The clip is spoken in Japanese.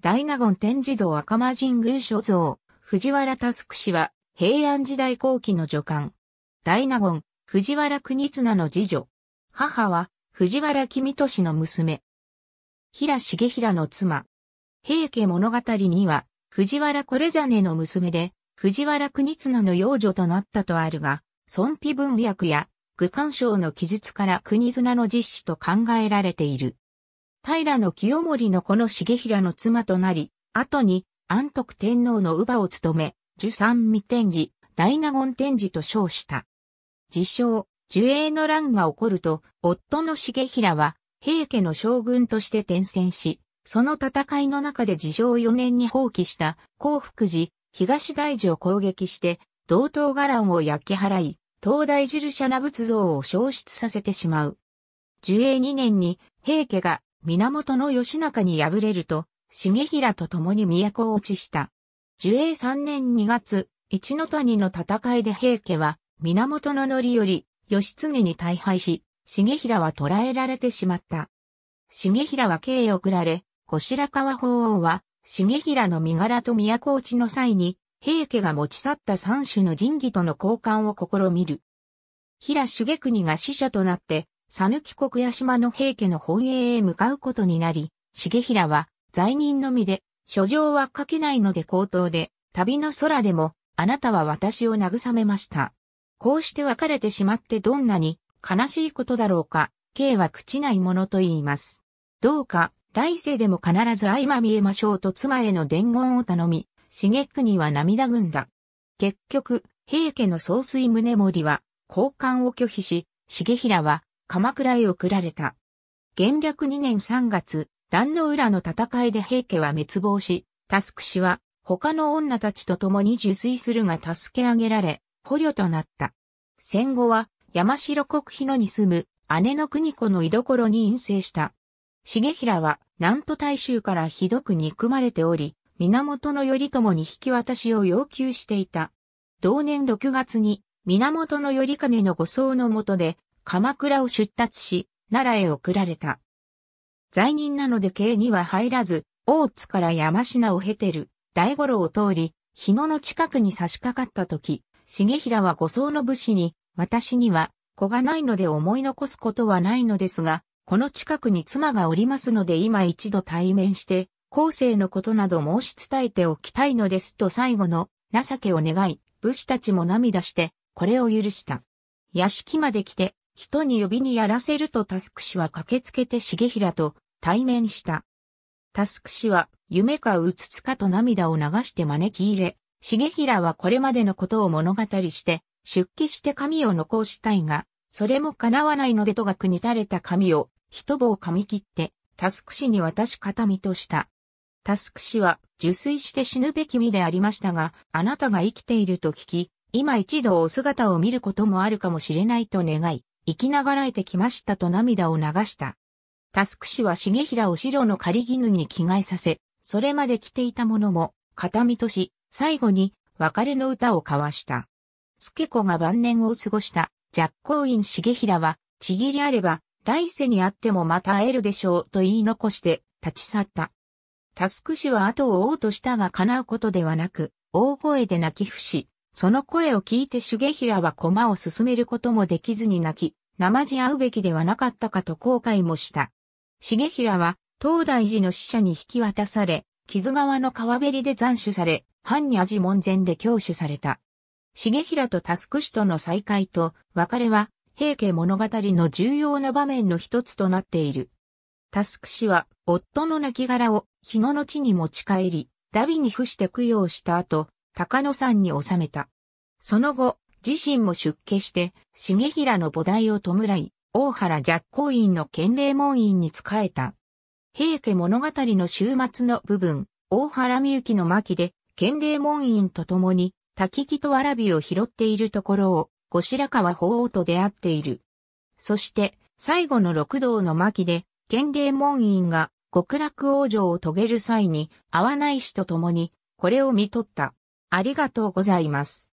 大納言天智蔵赤間神宮所蔵、藤原タスク氏は、平安時代後期の女官。大納言、藤原国綱の次女。母は、藤原君氏の娘。平重平の妻。平家物語には、藤原これざねの娘で、藤原国綱の養女となったとあるが、尊卑文脈や、具官賞の記述から国綱の実施と考えられている。平清盛のこの重平の妻となり、後に安徳天皇の乳母を務め、樹三味天寺、大納言天寺と称した。自称、樹栄の乱が起こると、夫の重平は、平家の将軍として転戦し、その戦いの中で自称4年に放棄した幸福寺、東大寺を攻撃して、道東伽藍を焼き払い、東大寺社な仏像を消失させてしまう。樹栄2年に平家が源義仲に敗れると、重平と共に都を落ちした。寿永3年2月、一の谷の戦いで平家は、源の範より、義経に大敗し、重平は捕らえられてしまった。重平は刑を送られ、後白河法皇は、重平の身柄と都落ちの際に、平家が持ち去った三種の神器との交換を試みる。平重国が死者となって、さぬき国屋島の平家の本営へ向かうことになり、重平は罪人のみで、書状は書けないので口頭で、旅の空でも、あなたは私を慰めました。こうして別れてしまってどんなに悲しいことだろうか、K は朽ちないものと言います。どうか、来世でも必ず相まみえましょうと妻への伝言を頼み、茂国は涙ぐんだ。結局、平家の総帥宗盛は、交換を拒否し、重平は鎌倉へ送られた。元略2年3月、壇の浦の戦いで平家は滅亡し、タスク氏は他の女たちと共に受水するが助け上げられ、捕虜となった。戦後は山城国日野に住む姉の国子の居所に陰性した。重平は南都大衆からひどく憎まれており、源頼朝に引き渡しを要求していた。同年6月に源頼金の護送の下で鎌倉を出立し、奈良へ送られた。罪人なので刑には入らず、大津から山品を経てる、大五郎を通り、日野の近くに差し掛かった時、重平は五層の武士に、私には、子がないので思い残すことはないのですが、この近くに妻がおりますので今一度対面して、後世のことなど申し伝えておきたいのですと最後の情けを願い、武士たちも涙して、これを許した。屋敷まで来て、人に呼びにやらせるとタスク氏は駆けつけて重平と対面した。タスク氏は夢かうつつかと涙を流して招き入れ、重平はこれまでのことを物語して、出家して髪を残したいが、それも叶わないのでとがくに垂れた髪を一棒噛み切って、タスク氏に渡し形見とした。タスク氏は受水して死ぬべき身でありましたが、あなたが生きていると聞き、今一度お姿を見ることもあるかもしれないと願い、生きながらえてきましたと涙を流した。タスク氏は重平を白の狩り絹に着替えさせ、それまで着ていたものも、形見とし、最後に別れの歌を交わした。スケ子が晩年を過ごした若光院重平は、ちぎりあれば、来世にあってもまた会えるでしょうと言い残して立ち去った。タスク氏は後を追おうとしたが叶うことではなく、大声で泣き伏し、その声を聞いて重平は駒を進めることもできずに泣き、生じ合うべきではなかったかと後悔もした。重平は、東大寺の使者に引き渡され、木津川の川べりで斬首され、藩に味門前で教取された。重平とタスク氏との再会と別れは、平家物語の重要な場面の一つとなっている。タスク氏は、夫の亡骸を日野の地に持ち帰り、ダビに付して供養した後、高野山に収めた。その後、自身も出家して、重平の菩提を弔い、大原若光院の建礼門院に仕えた。平家物語の終末の部分、大原みゆきの巻で、建礼門院と共に、滝木とわらびを拾っているところを、後白河法皇と出会っている。そして、最後の六道の巻で、建礼門院が極楽往生を遂げる際に、合わない死と共に、これを見取った。ありがとうございます。